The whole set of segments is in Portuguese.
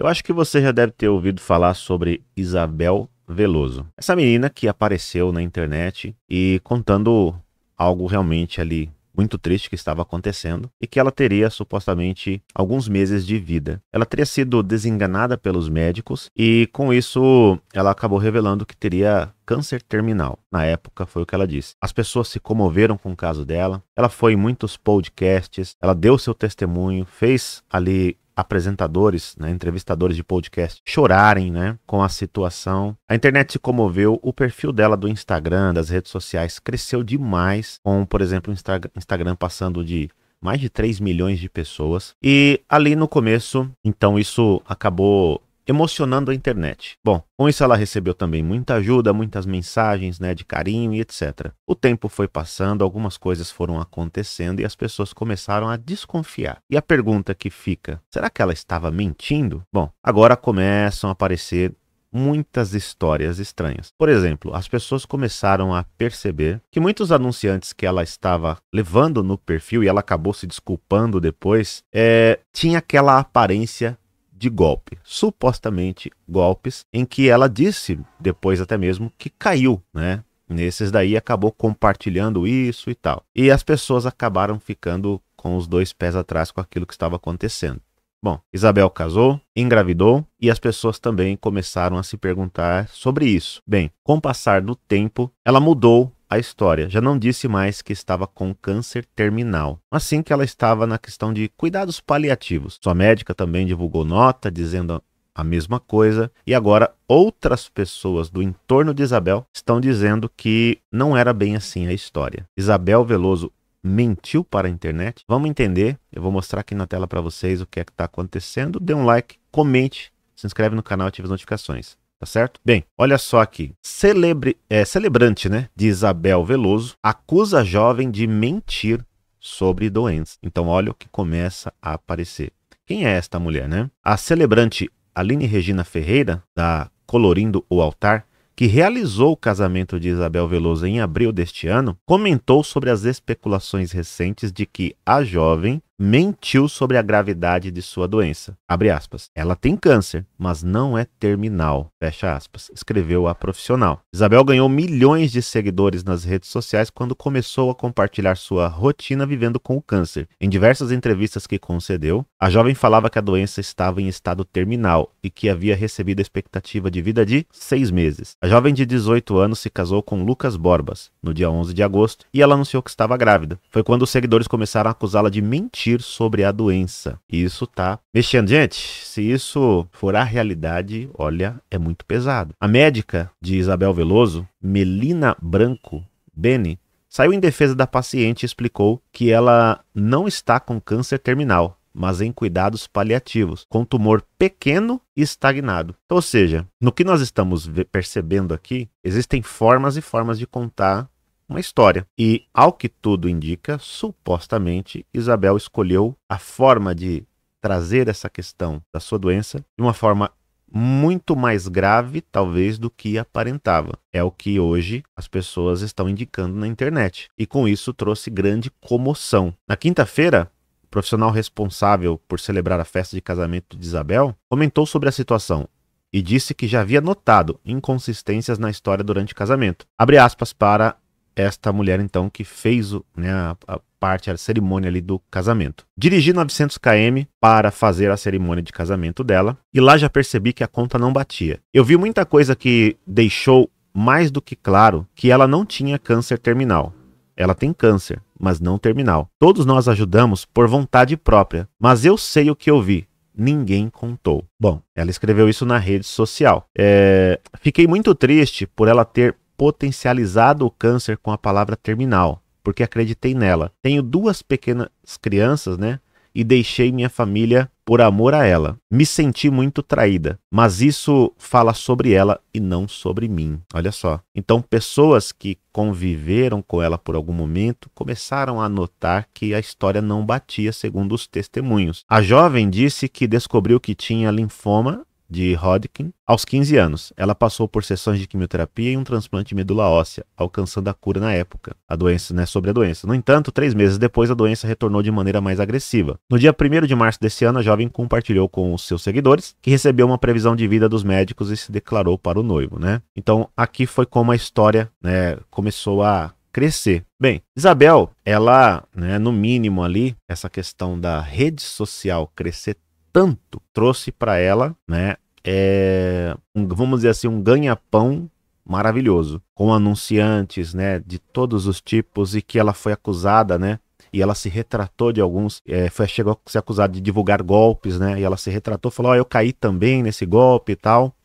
Eu acho que você já deve ter ouvido falar sobre Isabel Veloso. Essa menina que apareceu na internet e contando algo realmente ali muito triste que estava acontecendo e que ela teria supostamente alguns meses de vida. Ela teria sido desenganada pelos médicos e com isso ela acabou revelando que teria câncer terminal. Na época foi o que ela disse. As pessoas se comoveram com o caso dela. Ela foi em muitos podcasts, ela deu seu testemunho, fez ali apresentadores, né, entrevistadores de podcast chorarem, né, com a situação. A internet se comoveu, o perfil dela do Instagram, das redes sociais cresceu demais, com, por exemplo, o Insta Instagram passando de mais de 3 milhões de pessoas. E ali no começo, então isso acabou emocionando a internet. Bom, com isso ela recebeu também muita ajuda, muitas mensagens, né, de carinho e etc. O tempo foi passando, algumas coisas foram acontecendo e as pessoas começaram a desconfiar. E a pergunta que fica, será que ela estava mentindo? Bom, agora começam a aparecer muitas histórias estranhas. Por exemplo, as pessoas começaram a perceber que muitos anunciantes que ela estava levando no perfil e ela acabou se desculpando depois, é, tinha aquela aparência de golpe, supostamente golpes, em que ela disse depois até mesmo que caiu, né? Nesses daí acabou compartilhando isso e tal. E as pessoas acabaram ficando com os dois pés atrás com aquilo que estava acontecendo. Bom, Isabel casou, engravidou e as pessoas também começaram a se perguntar sobre isso. Bem, com o passar do tempo, ela mudou a história. Já não disse mais que estava com câncer terminal, Assim que ela estava na questão de cuidados paliativos. Sua médica também divulgou nota dizendo a mesma coisa, e agora outras pessoas do entorno de Isabel estão dizendo que não era bem assim a história. Isabel Veloso mentiu para a internet? Vamos entender. Eu vou mostrar aqui na tela para vocês o que é que está acontecendo. Dê um like, comente, se inscreve no canal e ative as notificações tá certo? Bem, olha só aqui. Celebre, é, celebrante né, de Isabel Veloso acusa a jovem de mentir sobre doença. Então, olha o que começa a aparecer. Quem é esta mulher, né? A celebrante Aline Regina Ferreira, da Colorindo o Altar, que realizou o casamento de Isabel Veloso em abril deste ano, comentou sobre as especulações recentes de que a jovem mentiu sobre a gravidade de sua doença. Abre aspas. Ela tem câncer, mas não é terminal. Fecha aspas. Escreveu a profissional. Isabel ganhou milhões de seguidores nas redes sociais quando começou a compartilhar sua rotina vivendo com o câncer. Em diversas entrevistas que concedeu, a jovem falava que a doença estava em estado terminal e que havia recebido a expectativa de vida de seis meses. A jovem de 18 anos se casou com Lucas Borbas no dia 11 de agosto e ela anunciou que estava grávida. Foi quando os seguidores começaram a acusá-la de mentir sobre a doença. E isso tá mexendo. Gente, se isso for a realidade, olha, é muito pesado. A médica de Isabel Veloso, Melina Branco Bene, saiu em defesa da paciente e explicou que ela não está com câncer terminal, mas em cuidados paliativos, com tumor pequeno e estagnado. Então, ou seja, no que nós estamos percebendo aqui, existem formas e formas de contar uma história. E, ao que tudo indica, supostamente Isabel escolheu a forma de trazer essa questão da sua doença de uma forma muito mais grave, talvez, do que aparentava. É o que hoje as pessoas estão indicando na internet. E com isso trouxe grande comoção. Na quinta-feira, o profissional responsável por celebrar a festa de casamento de Isabel comentou sobre a situação e disse que já havia notado inconsistências na história durante o casamento. Abre aspas para esta mulher então que fez o, né, a, a parte, a cerimônia ali do casamento. Dirigi 900 km para fazer a cerimônia de casamento dela e lá já percebi que a conta não batia. Eu vi muita coisa que deixou mais do que claro que ela não tinha câncer terminal. Ela tem câncer, mas não terminal. Todos nós ajudamos por vontade própria, mas eu sei o que eu vi. Ninguém contou. Bom, ela escreveu isso na rede social. É... Fiquei muito triste por ela ter potencializado o câncer com a palavra terminal, porque acreditei nela. Tenho duas pequenas crianças, né? E deixei minha família por amor a ela. Me senti muito traída, mas isso fala sobre ela e não sobre mim. Olha só. Então, pessoas que conviveram com ela por algum momento começaram a notar que a história não batia, segundo os testemunhos. A jovem disse que descobriu que tinha linfoma de Hodgkin aos 15 anos. Ela passou por sessões de quimioterapia e um transplante de medula óssea, alcançando a cura na época. A doença, né, sobre a doença. No entanto, três meses depois, a doença retornou de maneira mais agressiva. No dia 1 de março desse ano, a jovem compartilhou com os seus seguidores que recebeu uma previsão de vida dos médicos e se declarou para o noivo, né? Então, aqui foi como a história, né, começou a crescer. Bem, Isabel, ela, né, no mínimo ali, essa questão da rede social crescer tanto trouxe para ela, né? É, um, vamos dizer assim, um ganha-pão maravilhoso, com anunciantes, né, de todos os tipos e que ela foi acusada, né, e ela se retratou de alguns, é, foi, chegou a ser acusada de divulgar golpes, né, e ela se retratou, falou, ó, oh, eu caí também nesse golpe e tal,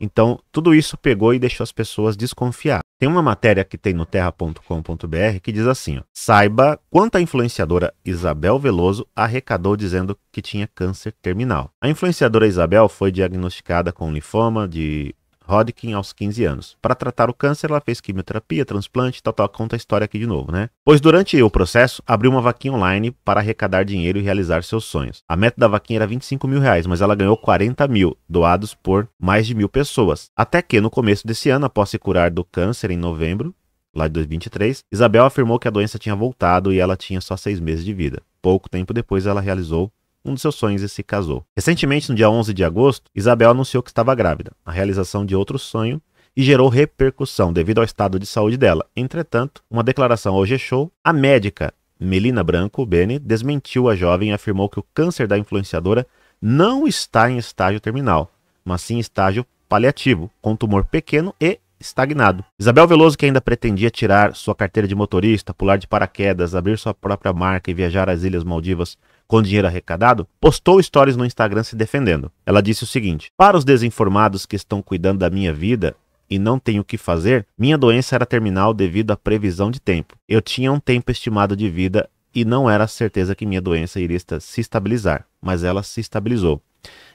então, tudo isso pegou e deixou as pessoas desconfiar. Tem uma matéria que tem no terra.com.br que diz assim: ó, saiba quanto a influenciadora Isabel Veloso arrecadou dizendo que tinha câncer terminal. A influenciadora Isabel foi diagnosticada com linfoma de Rodkin aos 15 anos. Para tratar o câncer, ela fez quimioterapia, transplante, tal, tal. Conta a história aqui de novo, né? Pois durante o processo, abriu uma vaquinha online para arrecadar dinheiro e realizar seus sonhos. A meta da vaquinha era 25 mil reais, mas ela ganhou 40 mil, doados por mais de mil pessoas. Até que, no começo desse ano, após se curar do câncer em novembro, lá de 2023, Isabel afirmou que a doença tinha voltado e ela tinha só seis meses de vida. Pouco tempo depois, ela realizou um dos seus sonhos e se casou. Recentemente, no dia 11 de agosto, Isabel anunciou que estava grávida, a realização de outro sonho e gerou repercussão devido ao estado de saúde dela. Entretanto, uma declaração ao G-Show, a médica Melina Branco Bene desmentiu a jovem e afirmou que o câncer da influenciadora não está em estágio terminal, mas sim estágio paliativo, com tumor pequeno e estagnado. Isabel Veloso, que ainda pretendia tirar sua carteira de motorista, pular de paraquedas, abrir sua própria marca e viajar às Ilhas Maldivas com dinheiro arrecadado, postou stories no Instagram se defendendo. Ela disse o seguinte: Para os desinformados que estão cuidando da minha vida, e não tenho o que fazer, minha doença era terminal devido à previsão de tempo. Eu tinha um tempo estimado de vida e não era certeza que minha doença iria se estabilizar, mas ela se estabilizou.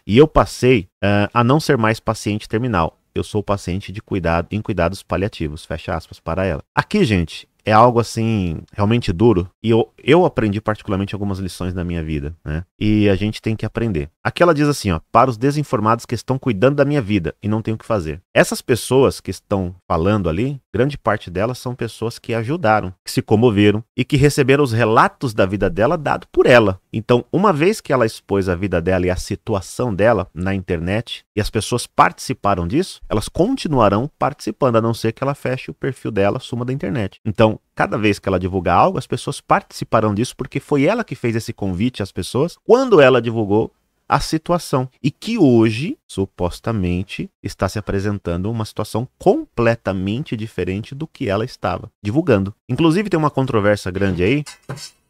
E eu passei uh, a não ser mais paciente terminal. Eu sou paciente de cuidado em cuidados paliativos, fecha aspas para ela. Aqui, gente, é algo assim realmente duro e eu, eu aprendi particularmente algumas lições na minha vida, né? E a gente tem que aprender. Aqui ela diz assim, ó, para os desinformados que estão cuidando da minha vida e não tem o que fazer. Essas pessoas que estão falando ali, grande parte delas são pessoas que ajudaram, que se comoveram e que receberam os relatos da vida dela dado por ela. Então, uma vez que ela expôs a vida dela e a situação dela na internet e as pessoas participaram disso, elas continuarão participando, a não ser que ela feche o perfil dela, suma da internet. Então, cada vez que ela divulgar algo, as pessoas participarão disso porque foi ela que fez esse convite às pessoas. Quando ela divulgou, a situação e que hoje, supostamente, está se apresentando uma situação completamente diferente do que ela estava divulgando. Inclusive, tem uma controvérsia grande aí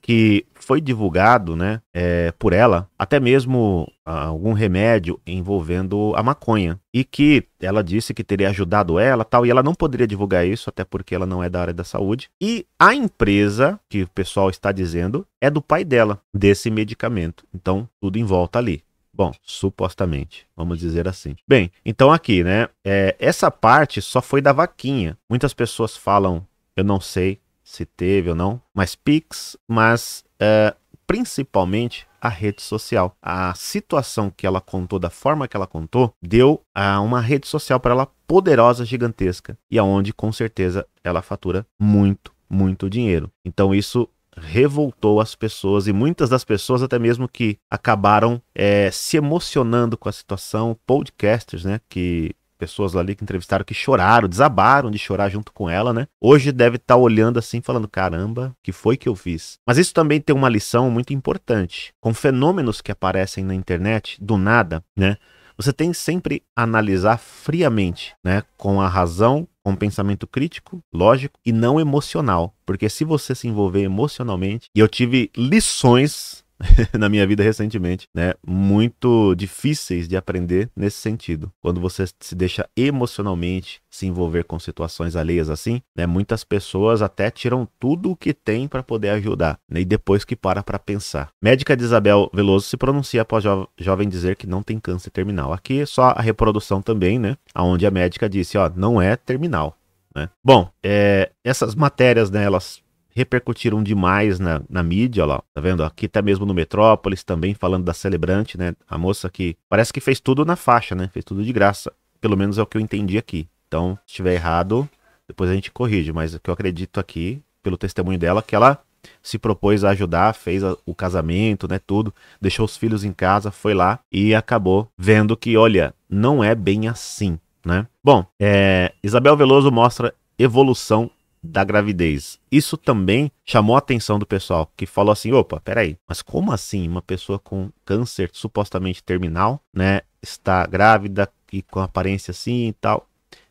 que foi divulgado, né, é, por ela, até mesmo ah, algum remédio envolvendo a maconha e que ela disse que teria ajudado ela, tal, e ela não poderia divulgar isso até porque ela não é da área da saúde. E a empresa que o pessoal está dizendo é do pai dela desse medicamento. Então, tudo em volta ali. Bom, supostamente, vamos dizer assim. Bem, então aqui, né? É, essa parte só foi da vaquinha. Muitas pessoas falam, eu não sei se teve ou não, mas Pix, mas é, principalmente a rede social. A situação que ela contou, da forma que ela contou, deu a uma rede social para ela poderosa, gigantesca, e aonde com certeza ela fatura muito, muito dinheiro. Então isso revoltou as pessoas e muitas das pessoas até mesmo que acabaram é, se emocionando com a situação, podcasters, né, que pessoas ali que entrevistaram que choraram, desabaram de chorar junto com ela, né? Hoje deve estar tá olhando assim, falando: caramba, que foi que eu fiz? Mas isso também tem uma lição muito importante. Com fenômenos que aparecem na internet, do nada, né? Você tem sempre analisar friamente, né? Com a razão com pensamento crítico, lógico e não emocional. Porque se você se envolver emocionalmente, e eu tive lições na minha vida recentemente, né? Muito difíceis de aprender nesse sentido. Quando você se deixa emocionalmente se envolver com situações alheias assim, né? Muitas pessoas até tiram tudo o que tem para poder ajudar, né? E depois que para para pensar. Médica de Isabel Veloso se pronuncia após jo jovem dizer que não tem câncer terminal. Aqui é só a reprodução também, né? Aonde a médica disse, ó, não é terminal. Né? Bom, é, essas matérias, né, elas repercutiram demais na, na mídia, lá, tá vendo? Aqui tá mesmo no Metrópolis também falando da celebrante, né? A moça que parece que fez tudo na faixa, né? Fez tudo de graça. Pelo menos é o que eu entendi aqui. Então, se estiver errado, depois a gente corrige, mas o que eu acredito aqui, pelo testemunho dela, que ela se propôs a ajudar, fez a, o casamento, né, tudo, deixou os filhos em casa, foi lá e acabou vendo que, olha, não é bem assim, né? Bom, é, Isabel Veloso mostra evolução da gravidez. Isso também chamou a atenção do pessoal, que falou assim: opa, peraí, mas como assim uma pessoa com câncer supostamente terminal, né, está grávida e com aparência assim e tal?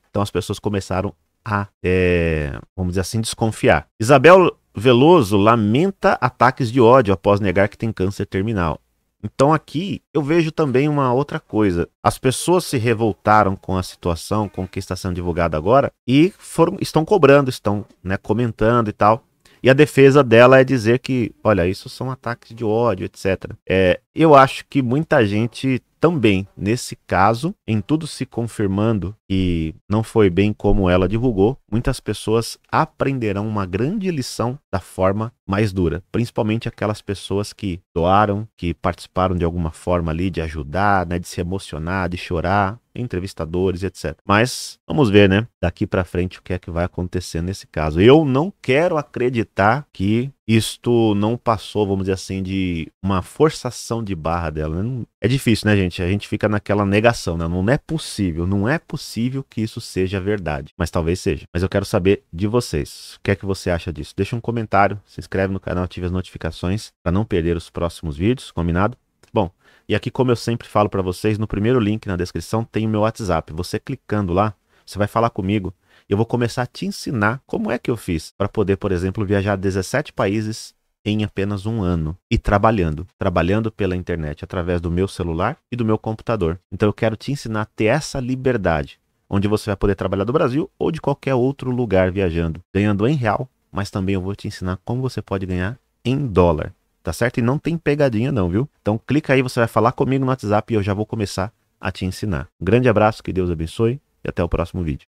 Então as pessoas começaram a, é, vamos dizer assim, desconfiar. Isabel Veloso lamenta ataques de ódio após negar que tem câncer terminal. Então aqui eu vejo também uma outra coisa. As pessoas se revoltaram com a situação, com o que está sendo divulgado agora, e foram, estão cobrando, estão né, comentando e tal. E a defesa dela é dizer que, olha, isso são ataques de ódio, etc. É, eu acho que muita gente também, nesse caso, em tudo se confirmando que não foi bem como ela divulgou, muitas pessoas aprenderão uma grande lição da forma mais dura, principalmente aquelas pessoas que doaram, que participaram de alguma forma ali de ajudar, né, de se emocionar, de chorar, entrevistadores, etc. Mas vamos ver, né? Daqui para frente o que é que vai acontecer nesse caso. Eu não quero acreditar que isto não passou, vamos dizer assim, de uma forçação de barra dela. Né? É difícil, né, gente? A gente fica naquela negação, né? Não é possível, não é possível que isso seja verdade. Mas talvez seja. Mas eu quero saber de vocês. O que é que você acha disso? Deixa um comentário, se inscreve no canal, ative as notificações para não perder os próximos vídeos, combinado? Bom, e aqui, como eu sempre falo para vocês, no primeiro link na descrição tem o meu WhatsApp. Você clicando lá, você vai falar comigo. Eu vou começar a te ensinar como é que eu fiz para poder, por exemplo, viajar 17 países em apenas um ano e trabalhando, trabalhando pela internet através do meu celular e do meu computador. Então eu quero te ensinar a ter essa liberdade, onde você vai poder trabalhar do Brasil ou de qualquer outro lugar viajando, ganhando em real, mas também eu vou te ensinar como você pode ganhar em dólar tá certo? E não tem pegadinha não, viu? Então clica aí, você vai falar comigo no WhatsApp e eu já vou começar a te ensinar. Um grande abraço, que Deus abençoe e até o próximo vídeo.